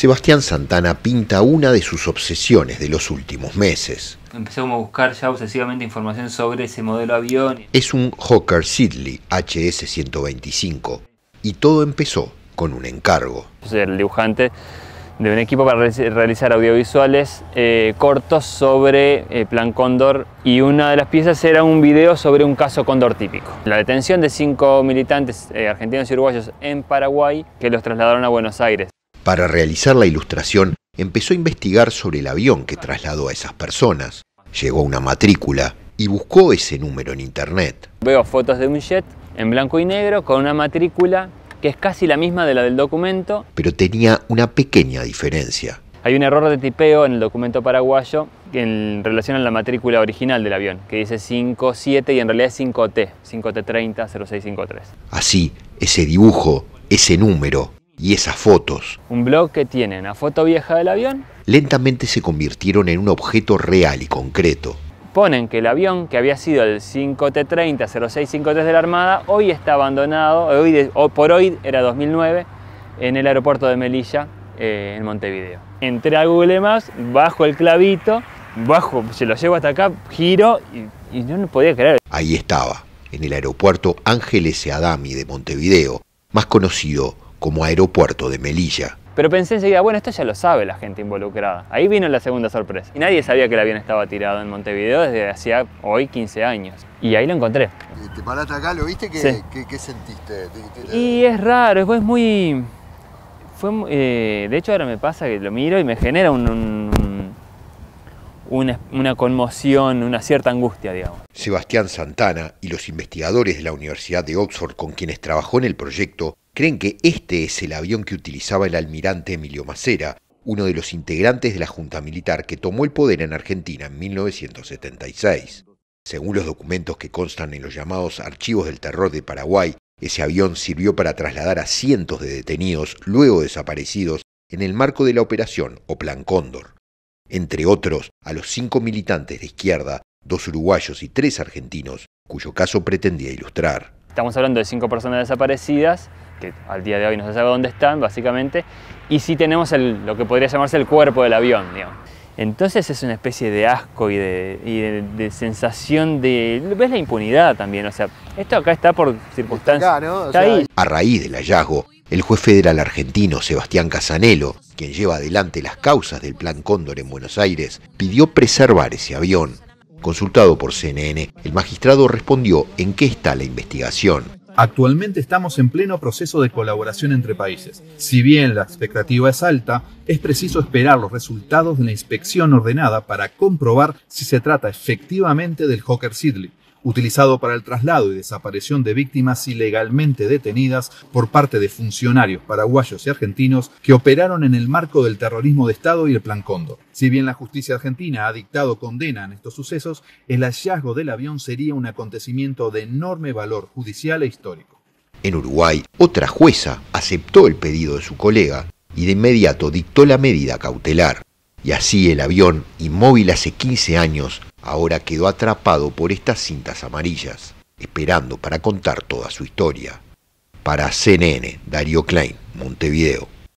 Sebastián Santana pinta una de sus obsesiones de los últimos meses. Empecé a buscar ya obsesivamente información sobre ese modelo avión. Es un Hawker Siddeley HS-125 y todo empezó con un encargo. Soy el dibujante de un equipo para realizar audiovisuales eh, cortos sobre eh, Plan Cóndor y una de las piezas era un video sobre un caso Cóndor típico. La detención de cinco militantes eh, argentinos y uruguayos en Paraguay que los trasladaron a Buenos Aires. Para realizar la ilustración, empezó a investigar sobre el avión que trasladó a esas personas. Llegó una matrícula y buscó ese número en internet. Veo fotos de un jet en blanco y negro con una matrícula que es casi la misma de la del documento. Pero tenía una pequeña diferencia. Hay un error de tipeo en el documento paraguayo en relación a la matrícula original del avión, que dice 57 y en realidad es 5T, 5T30-0653. Así, ese dibujo, ese número, y esas fotos. Un blog que tiene una foto vieja del avión. Lentamente se convirtieron en un objeto real y concreto. Ponen que el avión, que había sido el 5T30 0653 de la Armada, hoy está abandonado, hoy, por hoy era 2009, en el aeropuerto de Melilla, eh, en Montevideo. Entré a Google Maps, bajo el clavito, bajo, se lo llevo hasta acá, giro y, y no podía creer. Ahí estaba, en el aeropuerto Ángeles Adami de Montevideo, más conocido como aeropuerto de Melilla. Pero pensé enseguida, bueno, esto ya lo sabe la gente involucrada. Ahí vino la segunda sorpresa. Y nadie sabía que el avión estaba tirado en Montevideo desde hacía hoy 15 años. Y ahí lo encontré. Y ¿Te paraste acá? ¿Lo viste? ¿Qué, sentiste? Y es raro, es muy... Fue, eh, de hecho ahora me pasa que lo miro y me genera un, una conmoción, una cierta angustia, digamos. Sebastián Santana y los investigadores de la Universidad de Oxford con quienes trabajó en el proyecto creen que este es el avión que utilizaba el almirante Emilio Macera, uno de los integrantes de la Junta Militar que tomó el poder en Argentina en 1976. Según los documentos que constan en los llamados archivos del terror de Paraguay, ese avión sirvió para trasladar a cientos de detenidos, luego desaparecidos, en el marco de la operación o Plan Cóndor. Entre otros, a los cinco militantes de izquierda, dos uruguayos y tres argentinos, cuyo caso pretendía ilustrar estamos hablando de cinco personas desaparecidas, que al día de hoy no se sabe dónde están, básicamente, y sí tenemos lo que podría llamarse el cuerpo del avión, Entonces es una especie de asco y, de, sensación de... ¿Ves la impunidad también? O sea, esto acá está por circunstancias... A raíz del hallazgo, el juez federal argentino Sebastián Casanelo, quien lleva adelante las causas del Plan Cóndor en Buenos Aires, pidió preservar ese avión Consultado por CNN, el magistrado respondió en qué está la investigación. Actualmente estamos en pleno proceso de colaboración entre países. Si bien la expectativa es alta, es preciso esperar los resultados de la inspección ordenada para comprobar si se trata efectivamente del Hawker Sidley utilizado para el traslado y desaparición de víctimas ilegalmente detenidas por parte de funcionarios paraguayos y argentinos que operaron en el marco del terrorismo de Estado y el Plan Condo. Si bien la justicia argentina ha dictado condena en estos sucesos, el hallazgo del avión sería un acontecimiento de enorme valor judicial e histórico. En Uruguay, otra jueza aceptó el pedido de su colega y de inmediato dictó la medida cautelar. Y así el avión, inmóvil hace 15 años, ahora quedó atrapado por estas cintas amarillas, esperando para contar toda su historia. Para CNN, Darío Klein, Montevideo.